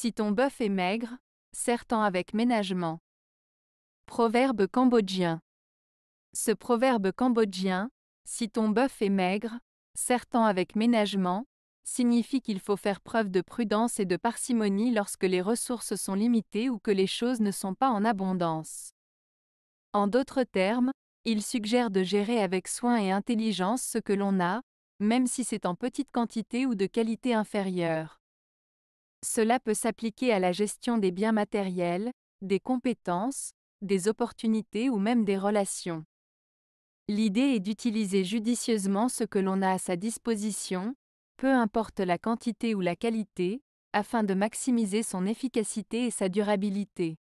Si ton bœuf est maigre, serre avec ménagement. Proverbe cambodgien. Ce proverbe cambodgien, si ton bœuf est maigre, serre avec ménagement, signifie qu'il faut faire preuve de prudence et de parcimonie lorsque les ressources sont limitées ou que les choses ne sont pas en abondance. En d'autres termes, il suggère de gérer avec soin et intelligence ce que l'on a, même si c'est en petite quantité ou de qualité inférieure. Cela peut s'appliquer à la gestion des biens matériels, des compétences, des opportunités ou même des relations. L'idée est d'utiliser judicieusement ce que l'on a à sa disposition, peu importe la quantité ou la qualité, afin de maximiser son efficacité et sa durabilité.